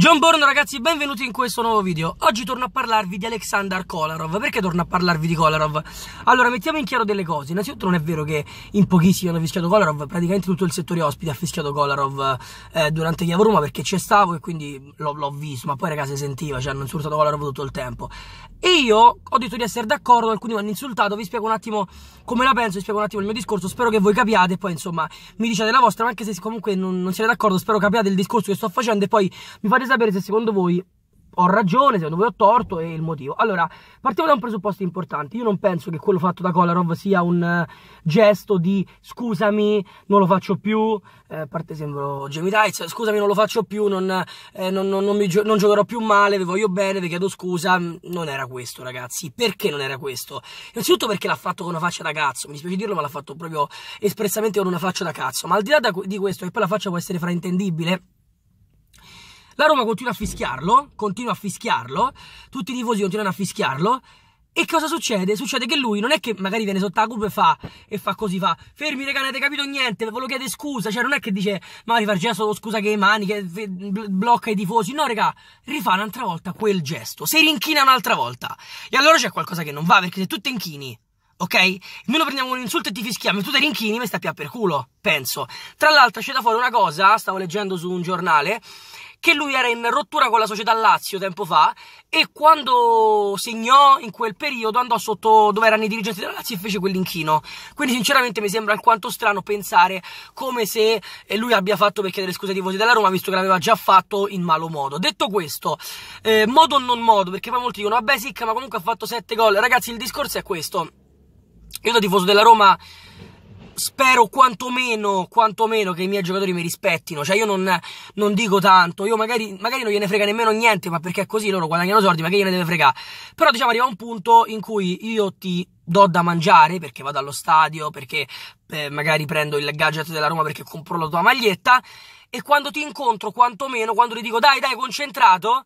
John ragazzi, benvenuti in questo nuovo video. Oggi torno a parlarvi di Alexander Kolarov. Perché torno a parlarvi di Kolarov? Allora, mettiamo in chiaro delle cose. Innanzitutto non è vero che in pochissimi hanno fischiato Kolarov, praticamente tutto il settore ospite ha fischiato Kolarov eh, durante Chiavo perché c'è stavo e quindi l'ho, visto, ma poi ragazzi si sentiva, cioè hanno insultato Kolarov tutto il tempo. E io ho detto di essere d'accordo, alcuni mi hanno insultato, vi spiego un attimo come la penso, vi spiego un attimo il mio discorso, spero che voi capiate e poi insomma mi diciate la vostra, ma anche se comunque non, non siete d'accordo, spero capiate il discorso che sto facendo e poi mi fate sapere se secondo voi ho ragione, secondo voi ho torto e il motivo. Allora, partiamo da un presupposto importante. Io non penso che quello fatto da Kolarov sia un uh, gesto di scusami, non lo faccio più. Eh, a parte sembro Jamie Dice, scusami, non lo faccio più, non, eh, non, non, non gio- giocherò più male, vi voglio bene, vi chiedo scusa. Mm, non era questo, ragazzi. Perché non era questo? Innanzitutto perché l'ha fatto con una faccia da cazzo. Mi dispiace dirlo, ma l'ha fatto proprio espressamente con una faccia da cazzo. Ma al di là da, di questo, che poi la faccia può essere fraintendibile la Roma continua a fischiarlo, continua a fischiarlo, tutti i tifosi continuano a fischiarlo. E cosa succede? Succede che lui non è che magari viene sotto la cupa e fa, e fa così, fa fermi raga, non avete capito niente, ve lo chiede scusa, cioè non è che dice ma rifà il gesto scusa che mani, che blocca i tifosi, no raga, rifà un'altra volta quel gesto, si rinchina un'altra volta. E allora c'è qualcosa che non va, perché se tu ti inchini, ok? Noi lo prendiamo un insulto e ti fischiamo, e tu te rinchini, mi sta più a per culo, penso. Tra l'altro c'è da fuori una cosa, stavo leggendo su un giornale, che lui era in rottura con la società Lazio tempo fa e quando segnò in quel periodo andò sotto dove erano i dirigenti della Lazio e fece quell'inchino. Quindi sinceramente mi sembra alquanto strano pensare come se eh, lui abbia fatto per chiedere scuse ai tifosi della Roma, visto che l'aveva già fatto in malo modo. Detto questo, eh, modo o non modo, perché poi molti dicono, vabbè Sicca ma comunque ha fatto 7 gol. Ragazzi il discorso è questo. Io da tifoso della Roma spero quantomeno, quantomeno che i miei giocatori mi rispettino, cioè io non, non dico tanto, io magari, magari, non gliene frega nemmeno niente, ma perché è così loro guadagnano soldi, ma che gliene deve fregare, però diciamo arriva un punto in cui io ti do da mangiare perché vado allo stadio, perché eh, magari prendo il gadget della Roma perché compro la tua maglietta e quando ti incontro quantomeno, quando ti dico dai dai concentrato,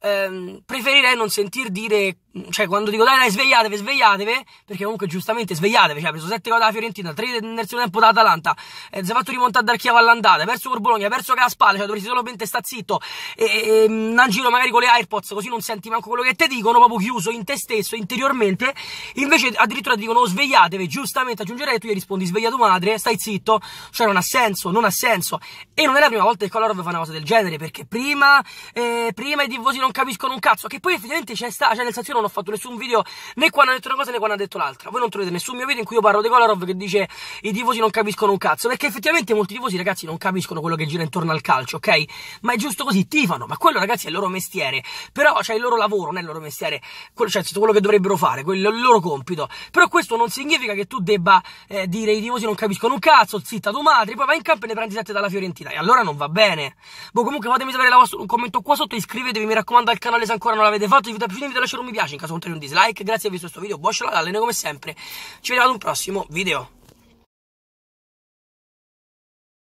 ehm, preferirei non sentir dire cioè quando dico dai dai svegliatevi svegliatevi perché comunque giustamente svegliatevi cioè ha preso 7 gol dalla Fiorentina 3 nel suo tempo da Atalanta eh, si è fatto rimontare dal Chiava all'andata ha perso col Bologna ha perso che a spalle cioè dovresti solamente sta zitto e, e un mm, giro magari con le AirPods così non senti manco quello che ti dicono proprio chiuso in te stesso interiormente invece addirittura ti dicono oh, svegliatevi giustamente aggiungerei tu gli rispondi svegliato madre stai zitto cioè non ha senso non ha senso e non è la prima volta che Kolarov fa una cosa del genere perché prima eh, prima i tifosi non capiscono un cazzo che poi effettivamente c'è sta c'è sensazione non ho fatto nessun video né quando ha detto una cosa né quando ha detto l'altra. Voi non trovate nessun mio video in cui io parlo di Kolarov che dice i tifosi non capiscono un cazzo, perché effettivamente molti tifosi ragazzi non capiscono quello che gira intorno al calcio, ok? Ma è giusto così, tifano, ma quello ragazzi è il loro mestiere, però c'è cioè, il loro lavoro, non è il loro mestiere, quello, cioè quello che dovrebbero fare, quello, il loro compito. Però questo non significa che tu debba eh, dire i tifosi non capiscono un cazzo, zitta tu madre, poi vai in campo e ne prendi 7 dalla Fiorentina, e allora non va bene. Boh, comunque fatemi sapere la vostra, un commento qua sotto, iscrivetevi, mi raccomando al canale se ancora non l'avete fatto, vi di lasciare un mi piace piace, in caso contrario un dislike. Grazie per aver visto questo video, buon ciao alla come sempre. Ci vediamo ad un prossimo video.